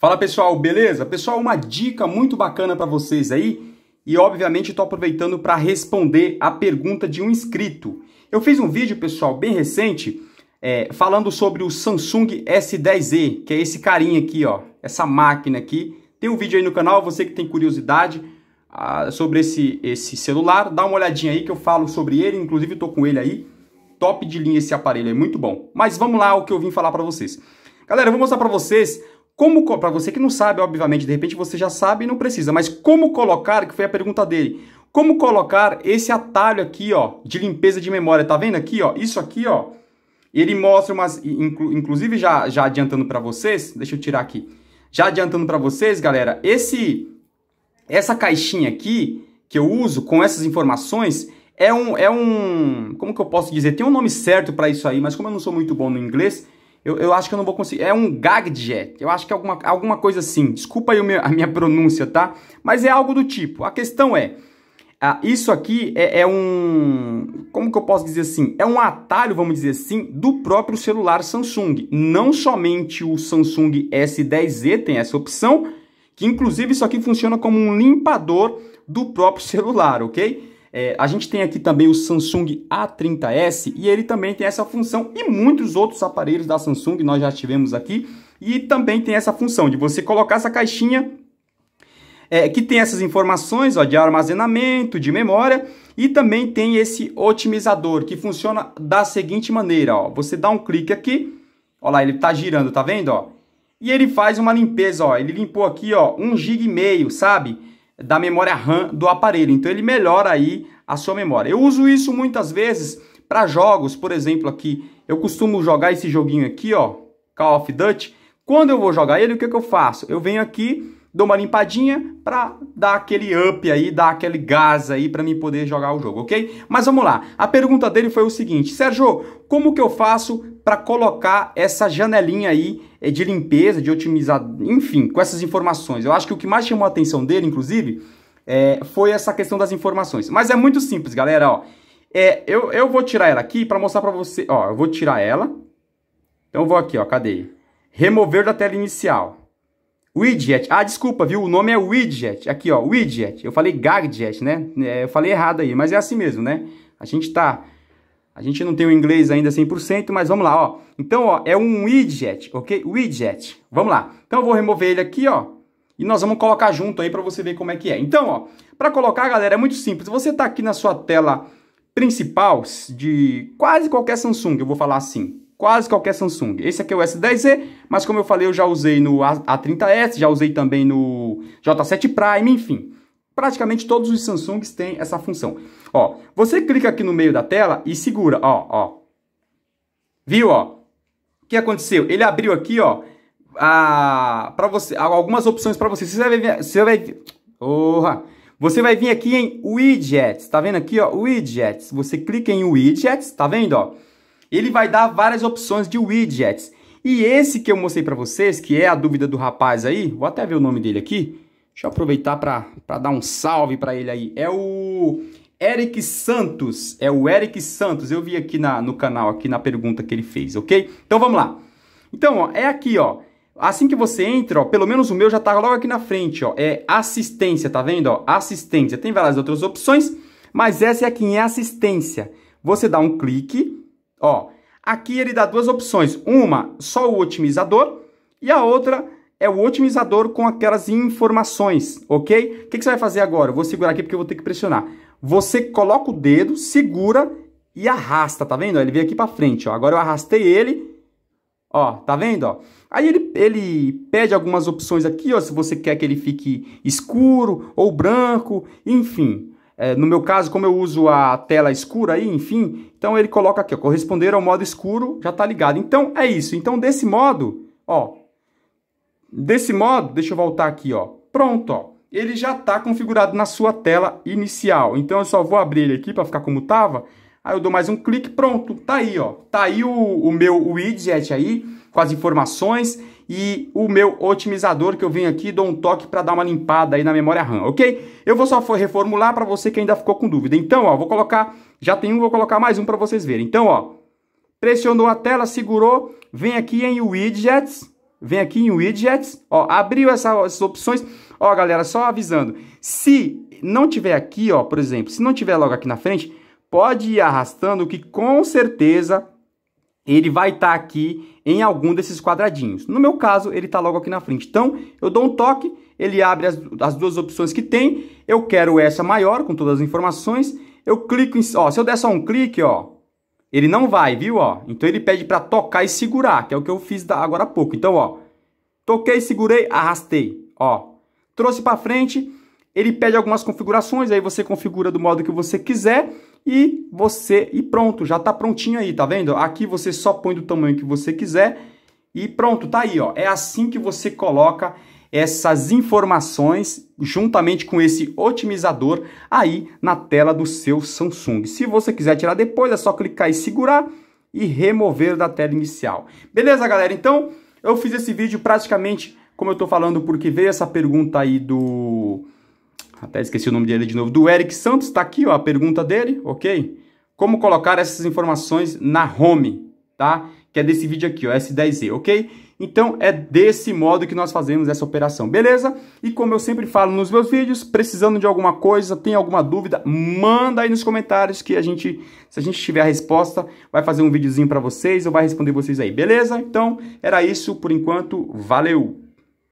Fala pessoal, beleza? Pessoal, uma dica muito bacana para vocês aí e obviamente estou aproveitando para responder a pergunta de um inscrito. Eu fiz um vídeo, pessoal, bem recente é, falando sobre o Samsung S10e, que é esse carinha aqui, ó, essa máquina aqui. Tem um vídeo aí no canal, você que tem curiosidade ah, sobre esse, esse celular, dá uma olhadinha aí que eu falo sobre ele, inclusive estou com ele aí. Top de linha esse aparelho, é muito bom. Mas vamos lá o que eu vim falar para vocês. Galera, eu vou mostrar para vocês como para você que não sabe, obviamente, de repente você já sabe e não precisa, mas como colocar, que foi a pergunta dele. Como colocar esse atalho aqui, ó, de limpeza de memória, tá vendo aqui, ó? Isso aqui, ó. Ele mostra umas inclusive já já adiantando para vocês, deixa eu tirar aqui. Já adiantando para vocês, galera, esse essa caixinha aqui que eu uso com essas informações é um é um, como que eu posso dizer? Tem um nome certo para isso aí, mas como eu não sou muito bom no inglês, eu, eu acho que eu não vou conseguir. É um gagjet. Eu acho que é alguma, alguma coisa assim. Desculpa aí meu, a minha pronúncia, tá? Mas é algo do tipo. A questão é. Ah, isso aqui é, é, um. Como que eu posso dizer assim? É um atalho, vamos dizer assim, do próprio celular Samsung. Não somente o Samsung s 10 Z tem essa opção, que inclusive isso aqui funciona como um limpador do próprio celular, ok? É, a gente tem aqui também o Samsung A30s e ele também tem essa função e muitos outros aparelhos da Samsung nós já tivemos aqui e também tem essa função de você colocar essa caixinha é, que tem essas informações ó, de armazenamento, de memória e também tem esse otimizador que funciona da seguinte maneira, ó, você dá um clique aqui, ó lá, ele está girando, tá vendo? Ó, e ele faz uma limpeza, ó, ele limpou aqui ó, 1,5 GB, sabe? da memória RAM do aparelho. Então ele melhora aí a sua memória. Eu uso isso muitas vezes para jogos, por exemplo, aqui. Eu costumo jogar esse joguinho aqui, ó, Call of Duty. Quando eu vou jogar ele, o que, que eu faço? Eu venho aqui dou uma limpadinha para dar aquele up aí, dar aquele gás aí para mim poder jogar o jogo, ok? Mas vamos lá. A pergunta dele foi o seguinte: Sérgio, como que eu faço para colocar essa janelinha aí de limpeza, de otimizar, enfim, com essas informações? Eu acho que o que mais chamou a atenção dele, inclusive, é, foi essa questão das informações. Mas é muito simples, galera, ó. É, eu, eu vou tirar ela aqui para mostrar para você, ó, eu vou tirar ela. Então eu vou aqui, ó, cadê? Remover da tela inicial. Widget. Ah, desculpa, viu? O nome é widget. Aqui, ó, widget. Eu falei gadget, né? É, eu falei errado aí, mas é assim mesmo, né? A gente tá... A gente não tem o inglês ainda 100%, mas vamos lá, ó. Então, ó, é um widget, ok? Widget. Vamos lá. Então, eu vou remover ele aqui, ó. E nós vamos colocar junto aí para você ver como é que é. Então, ó, para colocar, galera, é muito simples. Você tá aqui na sua tela principal de quase qualquer Samsung, eu vou falar assim quase qualquer Samsung. Esse aqui é o S10e, mas como eu falei, eu já usei no A30s, já usei também no J7 Prime, enfim. Praticamente todos os Samsungs têm essa função. Ó, você clica aqui no meio da tela e segura, ó, ó. Viu, ó? O que aconteceu? Ele abriu aqui, ó, a para você, algumas opções para você. Você vai você vai Orra. Você vai vir aqui em widgets, tá vendo aqui, ó, widgets. Você clica em widgets, tá vendo, ó? Ele vai dar várias opções de widgets. E esse que eu mostrei para vocês, que é a dúvida do rapaz aí, vou até ver o nome dele aqui. Deixa eu aproveitar para dar um salve para ele aí. É o Eric Santos. É o Eric Santos. Eu vi aqui na, no canal, aqui na pergunta que ele fez, ok? Então vamos lá. Então, ó, é aqui, ó. Assim que você entra, ó, pelo menos o meu já tá logo aqui na frente, ó. É assistência, tá vendo? Ó, assistência. Tem várias outras opções, mas essa é a que é assistência. Você dá um clique, Ó, aqui ele dá duas opções. Uma, só o otimizador, e a outra é o otimizador com aquelas informações, ok? O que, que você vai fazer agora? Eu vou segurar aqui porque eu vou ter que pressionar. Você coloca o dedo, segura e arrasta, tá vendo? Ele veio aqui para frente, ó. Agora eu arrastei ele, ó, tá vendo, ó? Aí ele, ele pede algumas opções aqui, ó, se você quer que ele fique escuro ou branco, enfim. É, no meu caso, como eu uso a tela escura aí, enfim, então ele coloca aqui, ó, corresponder ao modo escuro, já está ligado. Então é isso. Então desse modo, ó, desse modo, deixa eu voltar aqui, ó, pronto, ó, ele já está configurado na sua tela inicial. Então eu só vou abrir ele aqui para ficar como estava. Aí eu dou mais um clique, pronto, tá aí, ó, tá aí o, o meu widget aí com as informações e o meu otimizador que eu venho aqui dou um toque para dar uma limpada aí na memória RAM, ok? Eu vou só reformular para você que ainda ficou com dúvida. Então, ó, vou colocar, já tem um, vou colocar mais um para vocês verem. Então, ó, pressionou a tela, segurou, vem aqui em Widgets, vem aqui em Widgets, ó, abriu essa, essas opções. Ó, galera, só avisando, se não tiver aqui, ó, por exemplo, se não tiver logo aqui na frente, pode ir arrastando que com certeza ele vai estar tá aqui em algum desses quadradinhos. No meu caso, ele está logo aqui na frente. Então, eu dou um toque, ele abre as, as, duas opções que tem. Eu quero essa maior, com todas as informações. Eu clico em... Ó, se eu der só um clique, ó, ele não vai, viu? Ó, então, ele pede para tocar e segurar, que é o que eu fiz da, agora há pouco. Então, ó, toquei, segurei, arrastei. Ó, trouxe para frente... Ele pede algumas configurações, aí você configura do modo que você quiser e você e pronto, já está prontinho aí, tá vendo? Aqui você só põe do tamanho que você quiser e pronto, tá aí, ó. É assim que você coloca essas informações juntamente com esse otimizador aí na tela do seu Samsung. Se você quiser tirar depois, é só clicar e segurar e remover da tela inicial. Beleza, galera? Então, eu fiz esse vídeo praticamente, como eu estou falando, porque veio essa pergunta aí do até esqueci o nome dele de novo, do Eric Santos, está aqui ó, a pergunta dele, ok? Como colocar essas informações na home, tá? Que é desse vídeo aqui, ó, S10Z, ok? Então é desse modo que nós fazemos essa operação, beleza? E como eu sempre falo nos meus vídeos, precisando de alguma coisa, tem alguma dúvida, manda aí nos comentários que a gente, se a gente tiver a resposta, vai fazer um videozinho para vocês ou vai responder vocês aí, beleza? Então era isso por enquanto, valeu!